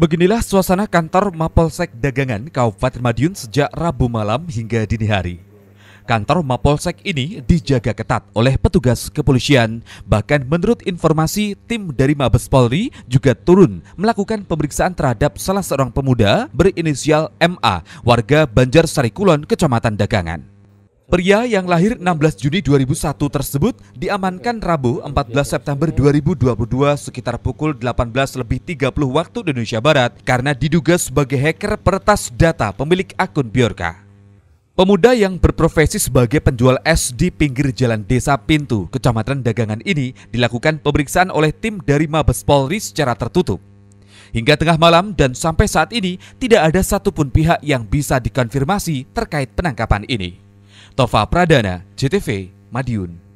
Beginilah suasana kantor Mapolsek Dagangan Kabupaten Madiun sejak Rabu malam hingga dini hari. Kantor Mapolsek ini dijaga ketat oleh petugas kepolisian. Bahkan menurut informasi tim dari Mabes Polri juga turun melakukan pemeriksaan terhadap salah seorang pemuda berinisial MA, warga Banjar Sarikulon, Kecamatan Dagangan. Pria yang lahir 16 Juni 2001 tersebut diamankan Rabu 14 September 2022 sekitar pukul 18 lebih 30 waktu Indonesia Barat karena diduga sebagai hacker peretas data pemilik akun Biorka. Pemuda yang berprofesi sebagai penjual es di pinggir jalan Desa Pintu, Kecamatan Dagangan ini dilakukan pemeriksaan oleh tim dari Mabes Polri secara tertutup. Hingga tengah malam dan sampai saat ini tidak ada satupun pihak yang bisa dikonfirmasi terkait penangkapan ini. Tova Pradana, JTV, Madiun.